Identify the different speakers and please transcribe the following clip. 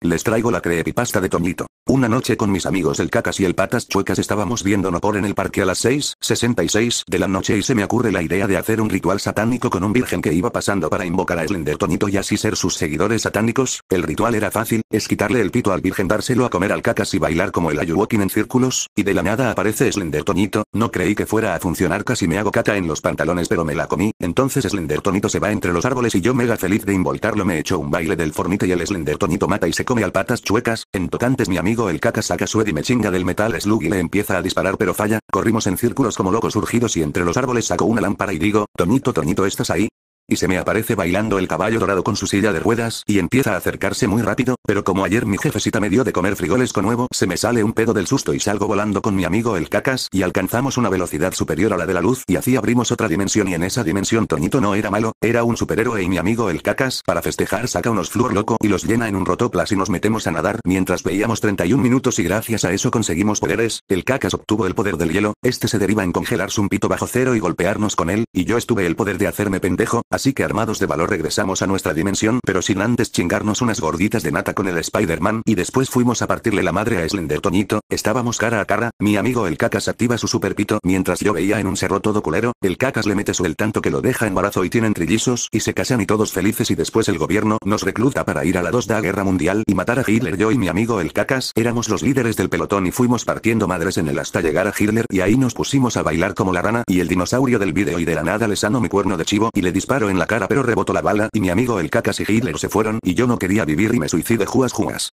Speaker 1: Les traigo la creepypasta de Toñito. Una noche con mis amigos el Cacas y el Patas Chuecas estábamos viendo por en el parque a las 6.66 de la noche y se me ocurre la idea de hacer un ritual satánico con un virgen que iba pasando para invocar a Slender Tonito y así ser sus seguidores satánicos. El ritual era fácil, es quitarle el pito al virgen dárselo a comer al Cacas y bailar como el Ayuwokin en círculos, y de la nada aparece Slender Toñito, no creí que fuera a funcionar casi me hago cata en los pantalones pero me la comí, entonces Slender Tonito se va entre los árboles y yo mega feliz de involtarlo me echo un baile del formite y el Slender Tonito mata y se come al patas chuecas, en tocantes mi amigo el caca saca su y me chinga del metal slug y le empieza a disparar pero falla, corrimos en círculos como locos surgidos y entre los árboles saco una lámpara y digo, tonito tonito estás ahí, y se me aparece bailando el caballo dorado con su silla de ruedas, y empieza a acercarse muy rápido, pero como ayer mi jefecita me dio de comer frijoles con huevo, se me sale un pedo del susto y salgo volando con mi amigo el cacas, y alcanzamos una velocidad superior a la de la luz, y así abrimos otra dimensión y en esa dimensión Toñito no era malo, era un superhéroe y mi amigo el cacas, para festejar saca unos flúor loco y los llena en un rotoplas y nos metemos a nadar, mientras veíamos 31 minutos y gracias a eso conseguimos poderes, el cacas obtuvo el poder del hielo, este se deriva en congelarse un pito bajo cero y golpearnos con él, y yo estuve el poder de hacerme pendejo, Así que armados de valor regresamos a nuestra dimensión pero sin antes chingarnos unas gorditas de nata con el Spider-Man y después fuimos a partirle la madre a Slender Toñito, estábamos cara a cara, mi amigo el cacas activa su superpito mientras yo veía en un cerro todo culero, el cacas le mete su del tanto que lo deja embarazo y tienen trillizos y se casan y todos felices y después el gobierno nos recluta para ir a la 2 da guerra mundial y matar a Hitler yo y mi amigo el cacas éramos los líderes del pelotón y fuimos partiendo madres en el hasta llegar a Hitler y ahí nos pusimos a bailar como la rana y el dinosaurio del vídeo y de la nada le sano mi cuerno de chivo y le disparo en la cara pero rebotó la bala y mi amigo el caca y Hitler se fueron y yo no quería vivir y me suicide juas juas.